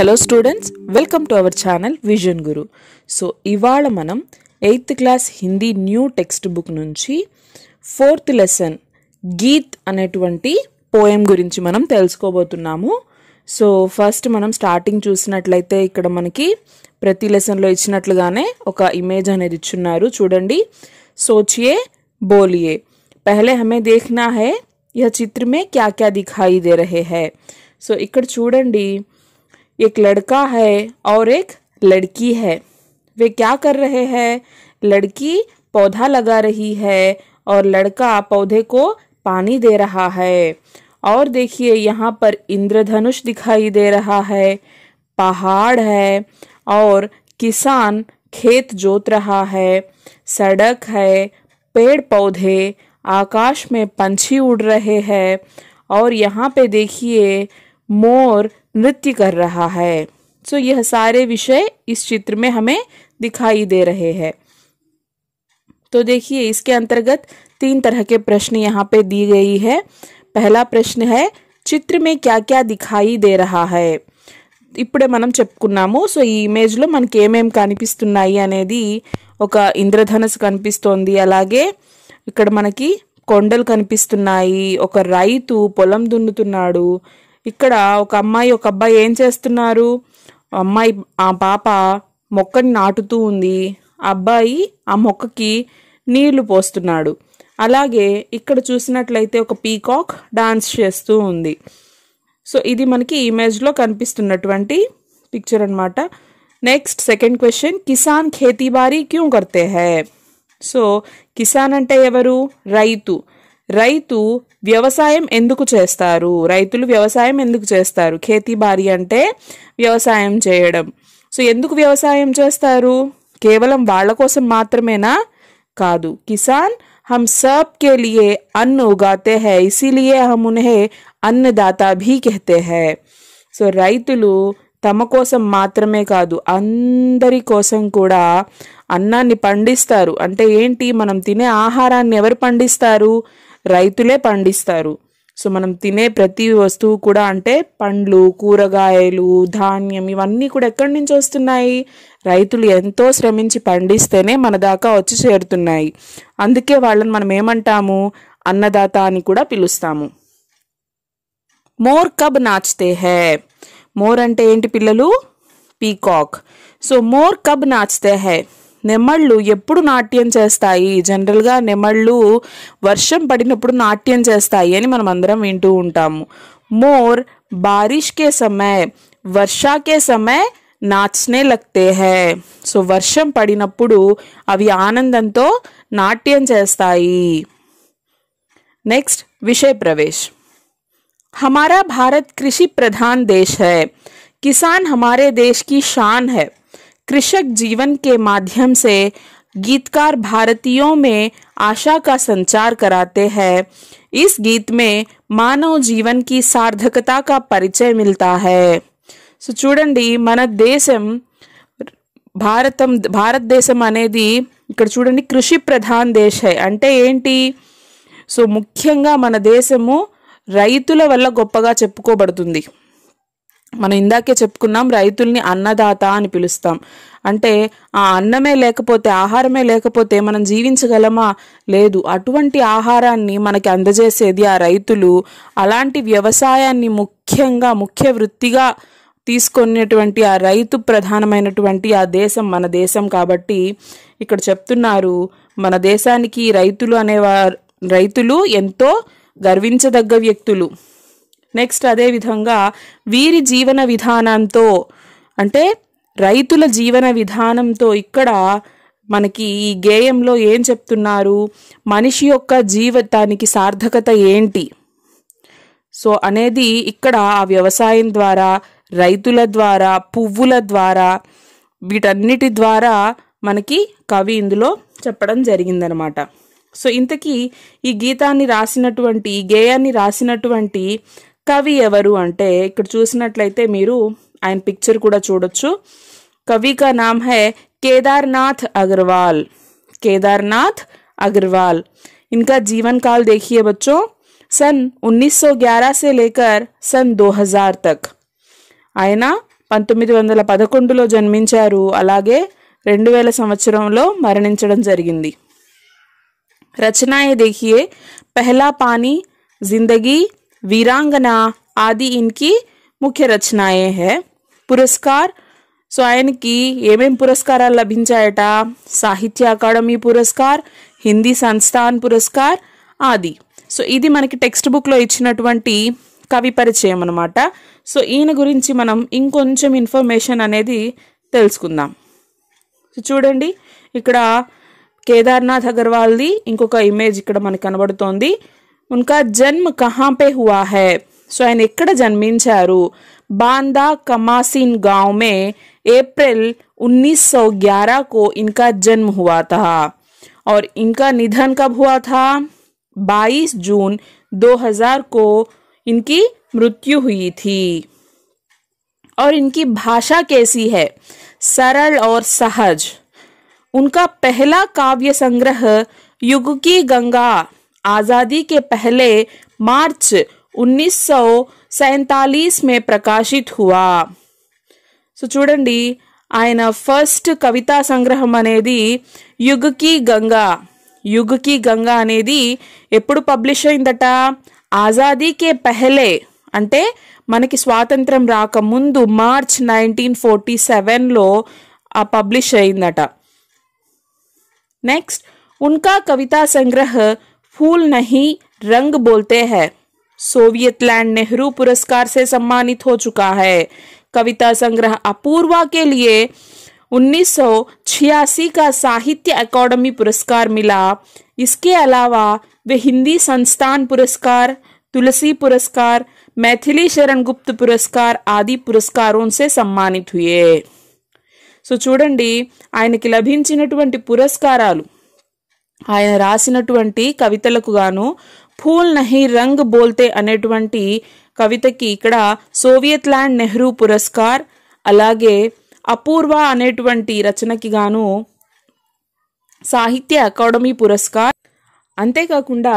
Hello students welcome to our channel Vision Guru so ఇవాళ మనం eighth class Hindi new textbook నుంచి fourth lesson Geet అనేటువంటి poem గురించి మనం తెలుసుకోబోతున్నాము సో ఫస్ట్ మనం స్టార్టింగ్ చూసినట్లయితే ఇక్కడ మనకి ప్రతి లెసన్లో ఇచ్చినట్లుగానే ఒక ఇమేజ్ అనేది ఇచ్చున్నారు చూడండి సోచియే బోలియే పహలే హమే దేఖనా హే యా చిత్రమే క్యా క్యా దిఖాయి దే రహే సో ఇక్కడ చూడండి एक लड़का है और एक लड़की है वे क्या कर रहे हैं लड़की पौधा लगा रही है और लड़का पौधे को पानी दे रहा है और देखिए यहाँ पर इंद्रधनुष दिखाई दे रहा है पहाड़ है और किसान खेत जोत रहा है सड़क है पेड़ पौधे आकाश में पंछी उड़ रहे हैं और यहाँ पे देखिए मोर नृत्य कर रहा है सो so, यह सारे विषय इस चित्र में हमें दिखाई दे रहे हैं तो देखिए इसके अंतर्गत तीन तरह के प्रश्न यहाँ पे दी गई है पहला प्रश्न है చిత్ర మే క్యా క్యా దిఖాయి దే రహా హై ఇప్పుడే మనం చెప్పుకున్నాము సో ఈ ఇమేజ్లో మనకి ఏమేం కనిపిస్తున్నాయి అనేది ఒక ఇంద్రధనస్సు కనిపిస్తోంది అలాగే ఇక్కడ మనకి కొండలు కనిపిస్తున్నాయి ఒక రైతు పొలం దున్నుతున్నాడు ఇక్కడ ఒక అమ్మాయి ఒక అబ్బాయి ఏం చేస్తున్నారు అమ్మాయి ఆ పాప మొక్కని నాటుతూ ఉంది అబ్బాయి ఆ మొక్కకి నీళ్లు పోస్తున్నాడు అలాగే ఇక్కడ చూసినట్లయితే ఒక పీకాక్ డాన్స్ చేస్తూ ఉంది సో ఇది మనకి ఇమేజ్లో కనిపిస్తున్నటువంటి పిక్చర్ అనమాట నెక్స్ట్ సెకండ్ క్వశ్చన్ కిసాన్ ఖేతీబారీ క్యూ కర్తే హే సో కిసాన్ అంటే ఎవరు రైతు రైతు వ్యవసాయం ఎందుకు చేస్తారు రైతులు వ్యవసాయం ఎందుకు చేస్తారు ఖేతీబారీ అంటే వ్యవసాయం చేయడం సో ఎందుకు వ్యవసాయం చేస్తారు కేవలం వాళ్ళ కోసం మాత్రమేనా కాదు కిసాన్ హమ్ सब के అన్న ఉగాతే హే हैं इसीलिए हम భీ अन्नदाता भी సో రైతులు తమ కోసం మాత్రమే కాదు అందరి కోసం కూడా అన్నాన్ని పండిస్తారు అంటే ఏంటి మనం తినే ఆహారాన్ని ఎవరు పండిస్తారు రైతులే పండిస్తారు సో మనం తినే ప్రతి వస్తువు కూడా అంటే పండ్లు కూరగాయలు ధాన్యం ఇవన్నీ కూడా ఎక్కడి నుంచి వస్తున్నాయి రైతులు ఎంతో శ్రమించి పండిస్తేనే మన దాకా వచ్చి చేరుతున్నాయి అందుకే వాళ్ళని మనం ఏమంటాము అన్నదాత అని కూడా పిలుస్తాము మోర్ కబ్ నాచితే హే మోర్ అంటే ఏంటి పిల్లలు పీకాక్ సో మోర్ కబ్ నాచితే హే నెమళ్ళు ఎప్పుడు నాట్యం చేస్తాయి జనరల్ గా నెమళ్ళు వర్షం పడినప్పుడు నాట్యం చేస్తాయని మనం అందరం వింటూ ఉంటాము మోర్ బారిష్ కే సమయ వర్షా కే సమయ నాచ్నే లగ్తే హై సో వర్షం పడినప్పుడు అవి ఆనందంతో నాట్యం చేస్తాయి నెక్స్ట్ విషయ ప్రవేశ్ हमारा भारत कृषि प्रधान देश है किसान हमारे देश की शान है कृषक जीवन के माध्यम से गीतकार भारतीयों में आशा का संचार कराते हैं इस गीत में मानव जीवन की सार्थकता का परिचय మిల్తా సో చూడండి మన దేశం భారతం భారతదేశం అనేది ఇక్కడ చూడండి కృషి ప్రధాన్ దేశ్ హై అంటే ఏంటి సో ముఖ్యంగా మన దేశము రైతుల వల్ల గొప్పగా చెప్పుకోబడుతుంది మనం ఇందాకే చెప్పుకున్నాం రైతుల్ని అన్నదాత అని పిలుస్తాం అంటే ఆ అన్నమే లేకపోతే ఆహారమే లేకపోతే మనం జీవించగలమా లేదు అటువంటి ఆహారాన్ని మనకి అందజేసేది ఆ రైతులు అలాంటి వ్యవసాయాన్ని ముఖ్యంగా ముఖ్య వృత్తిగా తీసుకునేటువంటి ఆ రైతు ప్రధానమైనటువంటి ఆ దేశం మన దేశం కాబట్టి ఇక్కడ చెప్తున్నారు మన దేశానికి రైతులు అనేవారు రైతులు ఎంతో గర్వించదగ్గ వ్యక్తులు నెక్స్ట్ అదేవిధంగా వీరి జీవన విధానంతో అంటే రైతుల జీవన విధానంతో ఇక్కడ మనకి ఈ గేయంలో ఏం చెప్తున్నారు మనిషి యొక్క జీవితానికి సార్థకత ఏంటి సో అనేది ఇక్కడ ఆ వ్యవసాయం ద్వారా రైతుల ద్వారా పువ్వుల ద్వారా వీటన్నిటి ద్వారా మనకి కవి ఇందులో చెప్పడం జరిగిందనమాట సో ఇంతకీ ఈ గీతాన్ని రాసినటువంటి ఈ గేయాన్ని రాసినటువంటి కవి ఎవరు అంటే ఇక్కడ చూసినట్లయితే మీరు ఆయన పిక్చర్ కూడా చూడొచ్చు కవి కా నామ్ హే కేదార్నాథ్ అగర్వాల్ केदारनाथ अग्रवाल इनका जीवन काल देखिए बच्चों सन సే లేకర్ సన్ దో హజార్ తక్ ఆయన పంతొమ్మిది వందల పదకొండులో జన్మించారు అలాగే రెండు వేల సంవత్సరంలో మరణించడం జరిగింది రచనాయ దేఖియే పెహలా పానీ జిందగీ वीरांगना आदि इनकी ముఖ్య రచనాయే హే పురస్కార్ సో ఆయనకి ఏమేమి పురస్కారాలు లభించాయట సాహిత్య అకాడమీ పురస్కార్ హిందీ సంస్థాన్ పురస్కార్ ఆది సో ఇది మనకి టెక్స్ట్ బుక్లో ఇచ్చినటువంటి కవి పరిచయం అనమాట సో ఈయన గురించి మనం ఇంకొంచెం ఇన్ఫర్మేషన్ అనేది తెలుసుకుందాం సో చూడండి ఇక్కడ కేదార్నాథ్ అగర్వాల్ది ఇంకొక ఇమేజ్ ఇక్కడ మనకి కనబడుతోంది उनका जन्म कहाँ पे हुआ है सो ఆయన एक् जन्म बांदा कमासीन गांव में अप्रैल उन्नीस सौ ग्यारह को इनका जन्म हुआ था और इनका निधन कब हुआ था 22 जून 2000 को इनकी मृत्यु हुई थी और इनकी भाषा कैसी है सरल और सहज उनका पहला काव्य संग्रह युग की गंगा आज़ादी के पहले मार्च उन्नीस में ప్రకాశిత్ హువా సో చూడండి ఆయన ఫస్ట్ కవితా సంగ్రహం అనేది యుగ్కి గంగా యుగ్కి గంగా అనేది ఎప్పుడు పబ్లిష్ అయిందట ఆజాదీకే పెహలే అంటే మనకి స్వాతంత్రం రాకముందు మార్చ్ నైన్టీన్ ఫోర్టీ సెవెన్లో ఆ పబ్లిష్ అయిందట నెక్స్ట్ ఉన్కా కవితా సంగ్రహ फूल नहीं रंग बोलते हैं सोवियत लैंड नेहरू पुरस्कार से सम्मानित हो चुका है कविता संग्रह अपूर्वा के लिए 1986 का साहित्य अकादमी पुरस्कार मिला इसके अलावा वे हिंदी संस्थान पुरस्कार तुलसी पुरस्कार मैथिली शरण गुप्त पुरस्कार आदि पुरस्कारों से सम्मानित हुए चूँ आयन की लभ पुरस्कार ఆయన రాసినటువంటి కవితలకు గాను ఫూల్ నహి రంగ్ బోల్తే అనేటువంటి కవితకి ఇక్కడ సోవియత్ ల్యాండ్ నెహ్రూ పురస్కార్ అలాగే అపూర్వ అనేటువంటి రచనకి గాను సాహిత్య అకాడమీ పురస్కార్ అంతేకాకుండా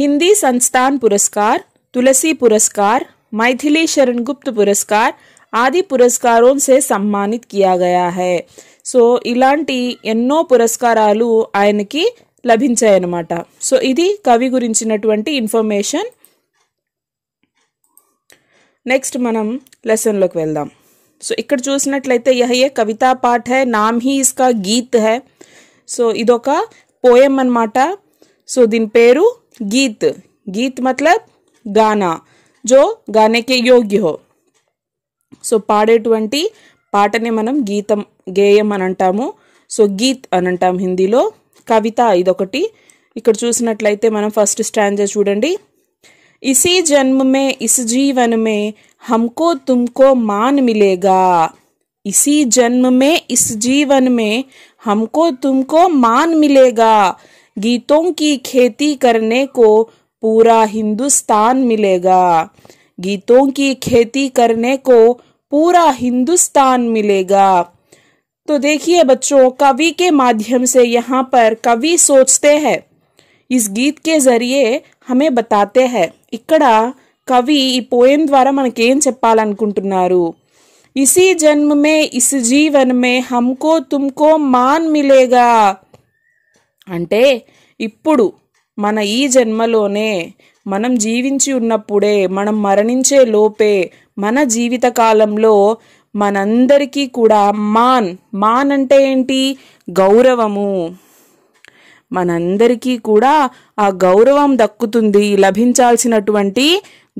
హిందీ సంస్థాన్ పురస్కార్ తులసి పురస్కార్ మైథిలీ శరణ్ गुप्त పురస్కార్ ఆది పురస్కారం సే సమ్మానిత్ కియా గయా హై సో ఇలాంటి ఎన్నో పురస్కారాలు ఆయనకి లభించాయనిమాట సో ఇది కవి గురించి ఉన్నటువంటి ఇన్ఫర్మేషన్ నెక్స్ట్ మనం లెసన్ లోకి వెళ్దాం సో ఇక్కడ చూసినట్లయితే యహే కవిత పాఠం నామ హి ఇస్కా గీత్ హే సో ఇదొక్క పోయం అన్నమాట సో దీని పేరు గీత్ గీత్ मतलब गाना जो गाने के योग्य हो सो പാడేటువంటి പാട്ടനെ మనం ഗീതം ഗേയം എന്ന് അంటాము సో ഗീത് എന്ന് അంటాం ഹിന്ദിలో कविता इदी इकड चूस मन फस्ट स्टाज चूँगी इसी जन्म में इस जीवन में हमको तुमको मान मिलेगा इसी जन्म में इस जीवन में हमको तुमको मान मिलेगा गीतों की खेती करने को पूरा हिंदुस्तान मिलेगा गीतों की खेती करने को पूरा हिंदुस्तान मिलेगा तो देखिए बच्चों कवि के माध्यम से यहाँ पर कवि सोचते हैं इस గీత్ के जरिए हमें बताते हैं ఇక్కడ కవి ఈ పోయం ద్వారా మనకేం చెప్పాలనుకుంటున్నారు ఇసి జన్మ మే ఇస్ జీవన్ మే హమ్కో తుమ్కో మాన్ మిలేగా అంటే ఇప్పుడు మన ఈ జన్మలోనే మనం జీవించి ఉన్నప్పుడే మనం మరణించే లోపే మన జీవితకాలంలో మనందరికీ కూడా మాన్ మాన్ అంటే ఏంటి గౌరవము మనందరికీ కూడా ఆ గౌరవం దక్కుతుంది లభించాల్సినటువంటి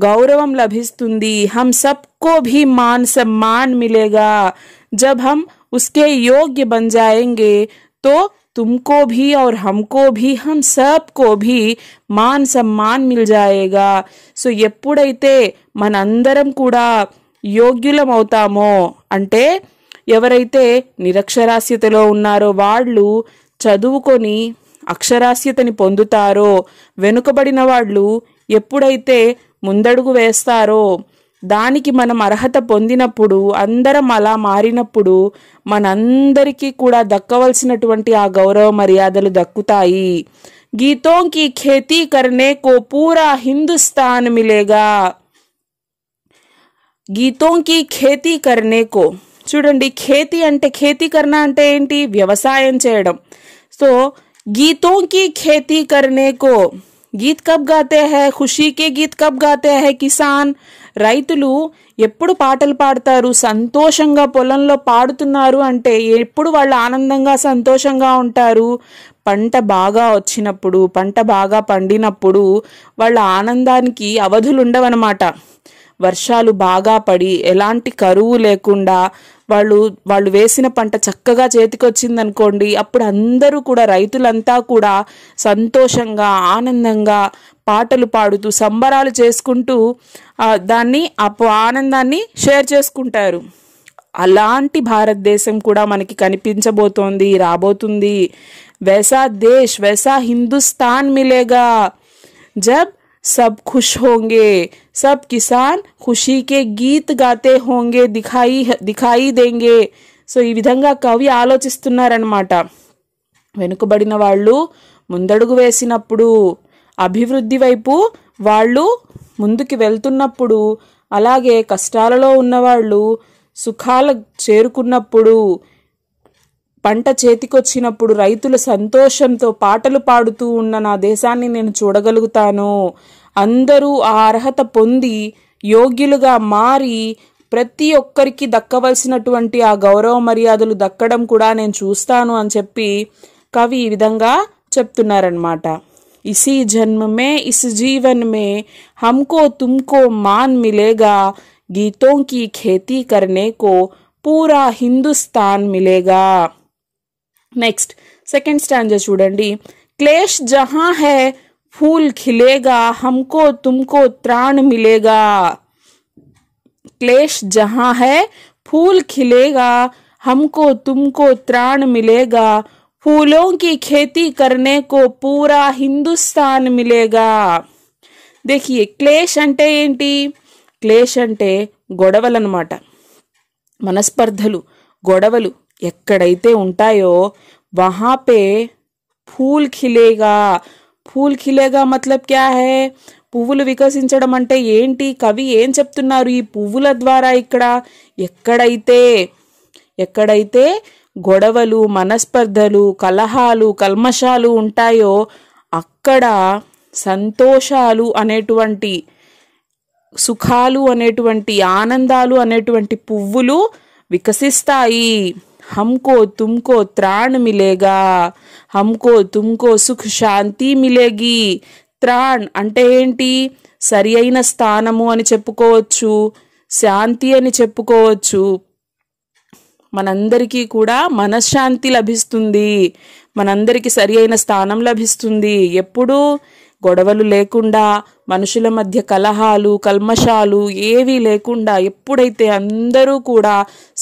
గౌరవం లభిస్తుంది హమ్ సబ్కో భీ మాన్ సమ్మాన్ మిలేగా జబ్ హమ్ उसके योग्य बन जाएंगे तो तुमको भी और हमको भी हम सबको भी मान सम्मान मिल जाएगा సో ఎప్పుడైతే మనందరం కూడా యోగ్యులమవుతామో అంటే ఎవరైతే నిరక్షరాస్యతలో ఉన్నారో వాళ్ళు చదువుకొని అక్షరాస్యతని పొందుతారో వెనుకబడిన వాళ్ళు ఎప్పుడైతే ముందడుగు వేస్తారో దానికి మనం అర్హత పొందినప్పుడు అందరం అలా మారినప్పుడు మనందరికీ కూడా దక్కవలసినటువంటి ఆ గౌరవ మర్యాదలు దక్కుతాయి గీతోంకి కి ఖేతీ కర్నే కో పూరా హిందుస్థాన్ మిలేగా గీతో కి ఖేతీ కో చూడండి ఖేతీ అంటే ఖేతీ కర్ణ అంటే ఏంటి వ్యవసాయం చేయడం సో గీతో కి ఖేతీ కో గీత్ కబ్ గాతే హై ఖుషీకే గీత్ కబ్ గాతే హై కిసాన్ రైతులు ఎప్పుడు పాటలు పాడతారు సంతోషంగా పొలంలో పాడుతున్నారు అంటే ఎప్పుడు వాళ్ళు ఆనందంగా సంతోషంగా ఉంటారు పంట బాగా వచ్చినప్పుడు పంట బాగా పండినప్పుడు వాళ్ళ ఆనందానికి అవధులు ఉండవన్నమాట వర్షాలు బాగా పడి ఎలాంటి కరువు లేకుండా వాళ్ళు వాళ్ళు వేసిన పంట చక్కగా చేతికొచ్చింది అనుకోండి అప్పుడు అందరూ కూడా రైతులంతా కూడా సంతోషంగా ఆనందంగా పాటలు పాడుతూ సంబరాలు చేసుకుంటూ దాన్ని ఆ ఆనందాన్ని షేర్ చేసుకుంటారు అలాంటి భారతదేశం కూడా మనకి కనిపించబోతోంది రాబోతుంది వేసా దేశ్ వేసా హిందుస్థాన్ మిలేగా జబ్ సబ్ ఖుష్ హోంగే सब కిసాన్ ఖుషీ కే గీత్ గాతే హోంగే దిఖాయి దిఖాయి దేంగే సో ఈ విధంగా కవి ఆలోచిస్తున్నారనమాట వెనుకబడిన వాళ్ళు ముందడుగు వేసినప్పుడు అభివృద్ధి వైపు వాళ్ళు ముందుకు వెళ్తున్నప్పుడు అలాగే కష్టాలలో ఉన్నవాళ్ళు సుఖాలు చేరుకున్నప్పుడు పంట చేతికొచ్చినప్పుడు రైతుల సంతోషంతో పాటలు పాడుతూ ఉన్న నా దేశాన్ని నేను చూడగలుగుతాను అందరూ ఆ అర్హత పొంది యోగ్యులుగా మారి ప్రతి ఒక్కరికి దక్కవలసినటువంటి ఆ గౌరవ మర్యాదలు దక్కడం కూడా నేను చూస్తాను అని చెప్పి కవి ఈ విధంగా చెప్తున్నారనమాట ఇసి జన్మ మే ఇస్ జీవన్ మే తుమ్కో మాన్ మిలేగా గీతోంకి ఖేతీ కర్నేకో కో పూరా హిందుస్థాన్ మిలేగా నెక్స్ట్ సెకండ్ స్టాంజర్ చూడండి క్లేష్ జహా హై फूल खिलेगा हमको तुमको त्राण मिलेगा क्लेश जहाँ है फूल खिलेगा हमको तुमको त्राण मिलेगा फूलों की खेती करने को पूरा हिंदुस्तान मिलेगा देखिए क्लेश అంటే ఏంటి క్లేష్ అంటే గొడవలన్నమాట మనస్పర్ధలు గొడవలు ఎక్కడైతే ఉంటాయో వహాపే ఫూల్ ఖిలేగా పూల్ ఖిలేగా మతలబ్ క్యా హే పువ్వులు వికసించడం అంటే ఏంటి కవి ఏం చెప్తున్నారు ఈ పువ్వుల ద్వారా ఇక్కడ ఎక్కడైతే ఎక్కడైతే గొడవలు మనస్పర్ధలు కలహాలు కల్మషాలు ఉంటాయో అక్కడ సంతోషాలు అనేటువంటి సుఖాలు అనేటువంటి ఆనందాలు అనేటువంటి పువ్వులు వికసిస్తాయి హమ్కో తుమ్కో త్రాణ్ మిలేగా హమ్కో తుమ్కో సుఖ శాంతి మిలేగి త్రాణ్ అంటే ఏంటి సరి అయిన స్థానము అని చెప్పుకోవచ్చు శాంతి అని చెప్పుకోవచ్చు మనందరికీ కూడా మనశ్శాంతి లభిస్తుంది మనందరికీ సరి అయిన స్థానం లభిస్తుంది ఎప్పుడు గొడవలు లేకుండా మనుషుల మధ్య కలహాలు కల్మషాలు ఏవీ లేకుండా ఎప్పుడైతే అందరూ కూడా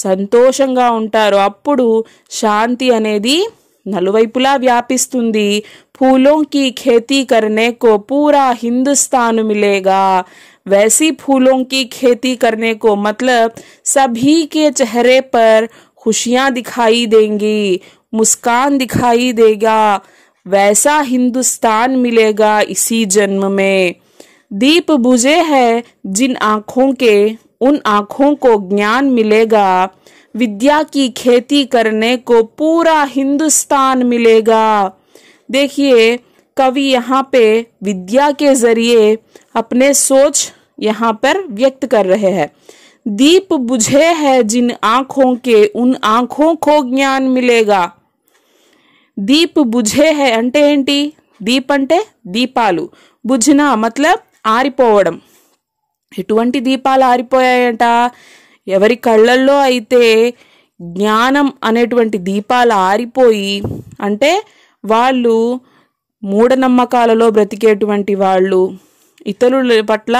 సంతోషంగా ఉంటారో అప్పుడు శాంతి అనేది నలువైపులా వ్యాపిస్తుంది फूलों ఖేతీ కర్నే కో పూరా హిందుస్థాను మిలేగా मिलेगा वैसी ఖేతీ కర్నే కో करने సభీకే చెహరే పర్ ఖుషియా దిఖాయి దేంగి ముస్కాన్ దిఖాయి దేగా वैसा हिंदुस्तान मिलेगा इसी जन्म में दीप बुझे हैं जिन आँखों के उन आँखों को ज्ञान मिलेगा विद्या की खेती करने को पूरा हिंदुस्तान मिलेगा देखिए कवि यहाँ पे विद्या के जरिए अपने सोच यहाँ पर व्यक्त कर रहे हैं दीप बुझे है जिन आँखों के उन आँखों को ज्ञान मिलेगा దీప్ బుజే హే అంటే ఏంటి దీప్ అంటే దీపాలు బుజ్జిన మతలబ్ ఆరిపోవడం ఎటువంటి దీపాలు ఆరిపోయాయట ఎవరి కళ్ళల్లో అయితే జ్ఞానం అనేటువంటి దీపాలు ఆరిపోయి అంటే వాళ్ళు మూఢనమ్మకాలలో బ్రతికేటువంటి వాళ్ళు ఇతరుల పట్ల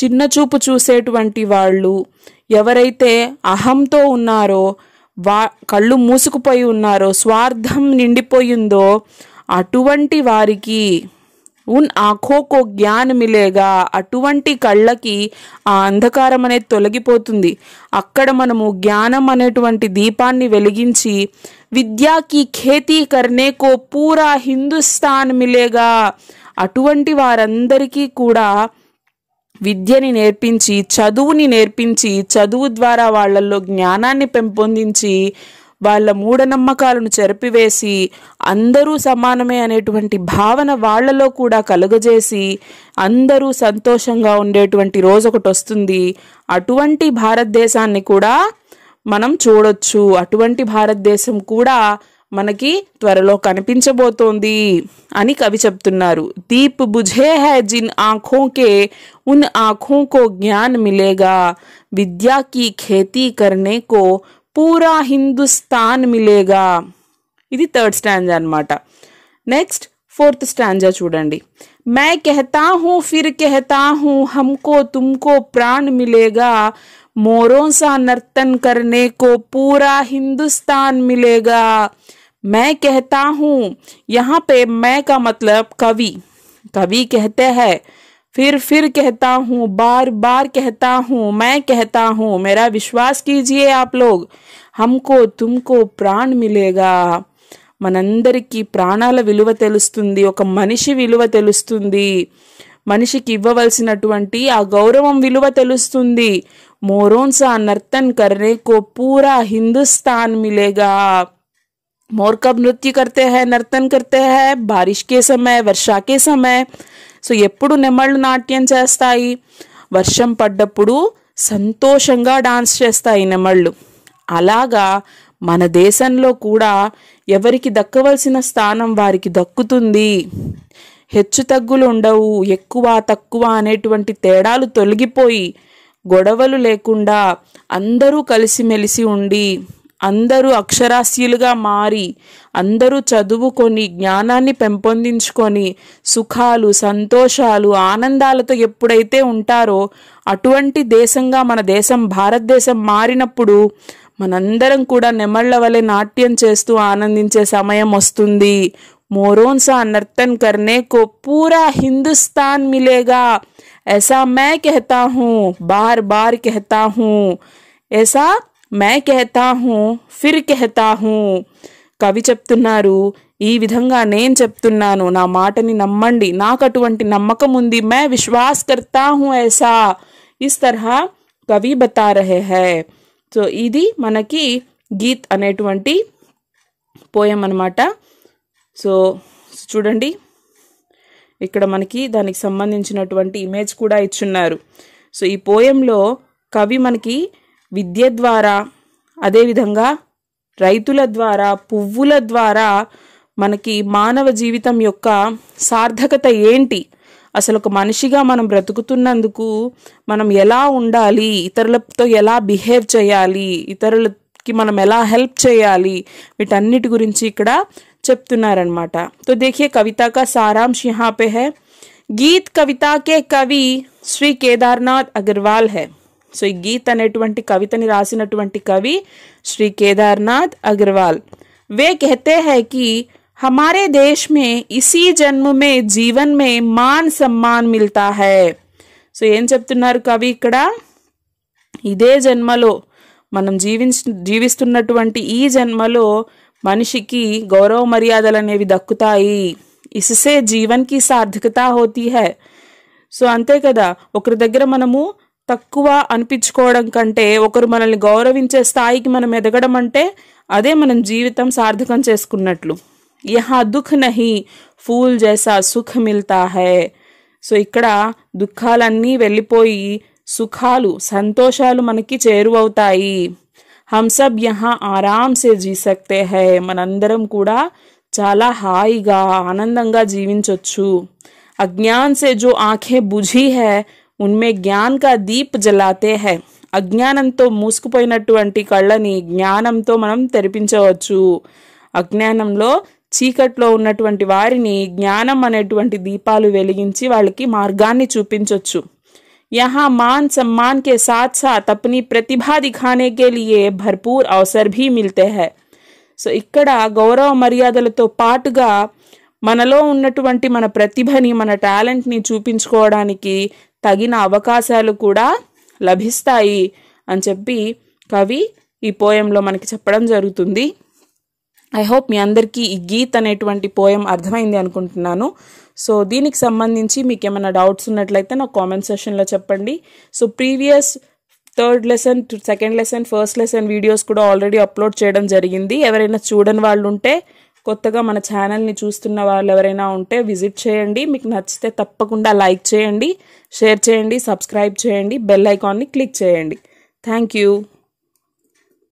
చిన్న చూపు చూసేటువంటి వాళ్ళు ఎవరైతే అహంతో ఉన్నారో వా కళ్ళు మూసుకుపోయి ఉన్నారో స్వార్థం నిండిపోయిందో అటువంటి వారికి ఉన్ ఆఖోకో జ్ఞాన్ మిలేగా అటువంటి కళ్ళకి ఆ అంధకారం అనేది తొలగిపోతుంది అక్కడ మనము జ్ఞానం అనేటువంటి దీపాన్ని వెలిగించి విద్యాకి ఖేతీ కర్నేకో పూరా హిందుస్థాన్ మిలేగా అటువంటి వారందరికీ కూడా విద్యని నేర్పించి చదువుని నేర్పించి చదువు ద్వారా వాళ్ళల్లో జ్ఞానాన్ని పెంపొందించి వాళ్ళ మూఢనమ్మకాలను చెరిపివేసి అందరూ సమానమే అనేటువంటి భావన వాళ్లలో కూడా కలుగజేసి అందరూ సంతోషంగా ఉండేటువంటి రోజు ఒకటి వస్తుంది అటువంటి భారతదేశాన్ని కూడా మనం చూడొచ్చు అటువంటి భారతదేశం కూడా మనకి త్వరలో కనిపించబోతోంది అని కవి చెప్తున్నారు దీప్ బుజే హై జిన్ ఆంఖోకే ఉన్ ఆంఖోకో జ్ఞాన్ మిలేగా విద్యాకి ఖేతీ కర్నే కో పూరా హిందుస్థాన్ మిలేగా ఇది థర్డ్ స్టాంజా అనమాట నెక్స్ట్ ఫోర్త్ స్టాంజా చూడండి మై కెహతా హూ ఫిర్ కెహతా హూ హమ్కో తుమ్కో ప్రాణ్ మిలేగా మోరోసా నర్తన్ కర్నే కో పూరా హిందుస్థాన్ మిలేగా मैं कहता हूँ यहाँ पे मैं का मतलब कवि कवि कहते हैं फिर फिर कहता हूँ बार बार कहता हूँ मैं कहता हूँ मेरा विश्वास कीजिए आप लोग हमको तुमको प्राण मिलेगा मन अंदर की प्राणाल विव मनि विव मनि की इव्वल आ गौरव विव मोरोंसा नर्तन करने को पूरा हिंदुस्तान मिलेगा मोर कब నృత్య करते हैं नर्तन करते हैं बारिश के समय వర్షా కే समय సో ఎప్పుడు నెమళ్ళు నాట్యం చేస్తాయి వర్షం పడ్డప్పుడు సంతోషంగా డాన్స్ చేస్తాయి నెమళ్ళు అలాగా మన దేశంలో కూడా ఎవరికి దక్కవలసిన స్థానం వారికి దక్కుతుంది హెచ్చు తగ్గులు ఉండవు ఎక్కువ తక్కువ అనేటువంటి తేడాలు తొలగిపోయి గొడవలు లేకుండా అందరూ కలిసిమెలిసి ఉండి అందరూ అక్షరాస్యులుగా మారి అందరూ చదువుకొని జ్ఞానాన్ని పెంపొందించుకొని సుఖాలు సంతోషాలు ఆనందాలతో ఎప్పుడైతే ఉంటారో అటువంటి దేశంగా మన దేశం భారతదేశం మారినప్పుడు మనందరం కూడా నెమళ్ల వలె నాట్యం చేస్తూ ఆనందించే సమయం వస్తుంది మోరోన్సా నర్తన్ కర్నే కో పూరా హిందుస్థాన్ మిలేగా ఎసా మే కెహతా హూ బార్ బార్ కెహతా హూ ఎసా మే కెహతా హూ ఫిర్ కెహతా హూ కవి చెప్తున్నారు ఈ విధంగా నేను చెప్తున్నాను నా మాటని నమ్మండి నాకు అటువంటి నమ్మకం ఉంది మే విశ్వాస్ కర్తా హూ ఏసా ఇస్ తరహా కవి బతా రహే హై సో ఇది మనకి గీత్ అనేటువంటి పోయం అనమాట సో చూడండి ఇక్కడ మనకి దానికి సంబంధించినటువంటి ఇమేజ్ కూడా ఇచ్చున్నారు సో ఈ పోయంలో కవి మనకి విద్య ద్వారా అదేవిధంగా రైతుల ద్వారా పువ్వుల ద్వారా మనకి మానవ జీవితం యొక్క సార్థకత ఏంటి అసలు ఒక మనిషిగా మనం బ్రతుకుతున్నందుకు మనం ఎలా ఉండాలి ఇతరులతో ఎలా బిహేవ్ చేయాలి ఇతరులకి మనం ఎలా హెల్ప్ చేయాలి వీటన్నిటి గురించి ఇక్కడ చెప్తున్నారనమాట తో దేఖియే కవిత కా సారాంశ యహా హీత్ హై గీత్ కే కవి శ్రీ కేదార్నాథ్ అగర్వాల్ హై సో ఈ గీతనేటువంటి కవితని రాసినటువంటి కవి శ్రీ కేదార్నాథ్ అగర్వాల్. వే కహతే హై కి హమారే దేశ్ మే इसी జన్మ మే జీవన్ మే మాన్ সম্মান మిల్తా హై. సో ఎం చెప్తున్నారు కవి ఇక్కడ ఇదే జన్మలో మనం జీవిస్తున్నటువంటి ఈ జన్మలో మనిషికి గౌరవ మర్యాదలు అనేవి దక్కుతాయి. ఇసిసే జీవన్ కి సార్థకత hoti hai. సో అంటే కదా ఒకరి దగ్గర మనము తక్కువ అనిపించుకోవడం కంటే ఒకరు మనల్ని గౌరవించే స్థాయికి మనం ఎదగడం అంటే అదే మనం జీవితం సార్థకం చేసుకున్నట్లు యహ దుఃఖ్ నహి ఫూల్ జైసా సుఖ మిల్తా హై సో ఇక్కడ దుఃఖాలన్నీ వెళ్ళిపోయి సుఖాలు సంతోషాలు మనకి చేరువవుతాయి హమ్ సబ్ యహా ఆరామ్ సే జీ సక్తే హే మనందరం కూడా చాలా హాయిగా ఆనందంగా జీవించవచ్చు అజ్ఞాన్ సే జో ఆఖే బుజీ హే ఉన్మే జ్ఞాన్ కా దీప్ జలాతే హై అజ్ఞానంతో మూసుకుపోయినటువంటి కళ్ళని జ్ఞానంతో మనం తెరిపించవచ్చు అజ్ఞానంలో చీకట్లో ఉన్నటువంటి వారిని జ్ఞానం అనేటువంటి దీపాలు వెలిగించి వాళ్ళకి మార్గాన్ని చూపించవచ్చు యహా మాన్ సమ్మాన్ కే సాత్ సాత్ అప్ని ప్రతిభా దిఖానే కే లియే భర్పూర్ అవసర్ భీ మిల్తే హై సో ఇక్కడ గౌరవ మర్యాదలతో పాటుగా మనలో ఉన్నటువంటి మన ప్రతిభని మన టాలెంట్ని చూపించుకోవడానికి తగిన అవకాశాలు కూడా లభిస్తాయి అని చెప్పి కవి ఈ పోయంలో మనకి చెప్పడం జరుగుతుంది ఐ హోప్ మీ అందరికీ ఈ గీత్ అనేటువంటి పోయం అర్థమైంది అనుకుంటున్నాను సో దీనికి సంబంధించి మీకు ఏమైనా డౌట్స్ ఉన్నట్లయితే నాకు కామెంట్ సెషన్లో చెప్పండి so previous third lesson second lesson first lesson videos కూడా ఆల్రెడీ అప్లోడ్ చేయడం జరిగింది ఎవరైనా చూడని వాళ్ళు ఉంటే కొత్తగా మన ఛానల్ని చూస్తున్న వాళ్ళు ఎవరైనా ఉంటే విజిట్ చేయండి మీకు నచ్చితే తప్పకుండా లైక్ చేయండి షేర్ చేయండి సబ్స్క్రైబ్ చేయండి బెల్ ఐకాన్ని క్లిక్ చేయండి థ్యాంక్ యూ